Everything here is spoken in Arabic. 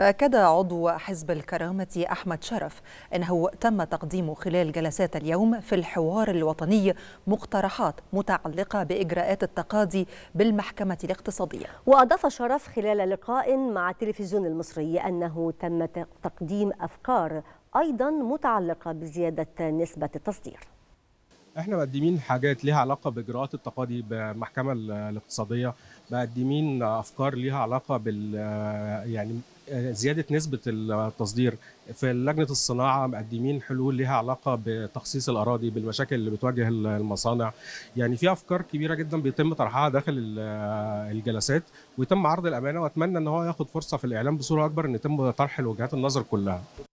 أكد عضو حزب الكرامة أحمد شرف أنه تم تقديم خلال جلسات اليوم في الحوار الوطني مقترحات متعلقة بإجراءات التقاضي بالمحكمة الاقتصادية وأضاف شرف خلال لقاء مع التلفزيون المصري أنه تم تقديم أفكار أيضا متعلقة بزيادة نسبة التصدير احنا مقدمين حاجات ليها علاقه باجراءات التقاضي بالمحكمه الاقتصاديه مقدمين افكار ليها علاقه بال يعني زياده نسبه التصدير في لجنه الصناعه مقدمين حلول ليها علاقه بتخصيص الاراضي بالمشاكل اللي بتواجه المصانع يعني في افكار كبيره جدا بيتم طرحها داخل الجلسات ويتم عرض الامانه واتمنى ان هو ياخد فرصه في الاعلام بصوره اكبر ان يتم طرح وجهات النظر كلها